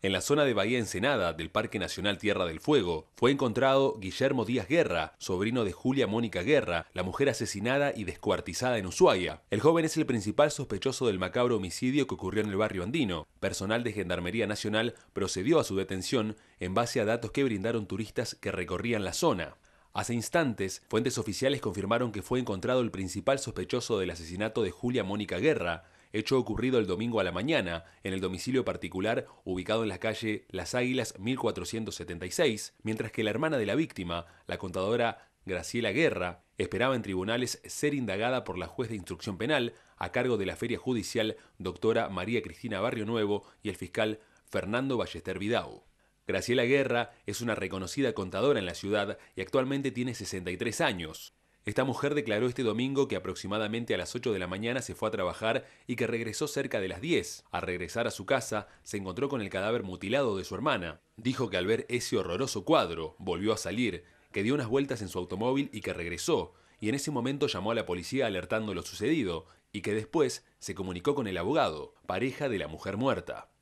En la zona de Bahía Ensenada del Parque Nacional Tierra del Fuego fue encontrado Guillermo Díaz Guerra, sobrino de Julia Mónica Guerra, la mujer asesinada y descuartizada en Ushuaia. El joven es el principal sospechoso del macabro homicidio que ocurrió en el barrio andino. Personal de Gendarmería Nacional procedió a su detención en base a datos que brindaron turistas que recorrían la zona. Hace instantes, fuentes oficiales confirmaron que fue encontrado el principal sospechoso del asesinato de Julia Mónica Guerra, hecho ocurrido el domingo a la mañana en el domicilio particular ubicado en la calle Las Águilas 1476, mientras que la hermana de la víctima, la contadora Graciela Guerra, esperaba en tribunales ser indagada por la juez de instrucción penal a cargo de la feria judicial doctora María Cristina Barrio Nuevo y el fiscal Fernando Ballester Vidau. Graciela Guerra es una reconocida contadora en la ciudad y actualmente tiene 63 años. Esta mujer declaró este domingo que aproximadamente a las 8 de la mañana se fue a trabajar y que regresó cerca de las 10. Al regresar a su casa, se encontró con el cadáver mutilado de su hermana. Dijo que al ver ese horroroso cuadro, volvió a salir, que dio unas vueltas en su automóvil y que regresó, y en ese momento llamó a la policía alertando lo sucedido, y que después se comunicó con el abogado, pareja de la mujer muerta.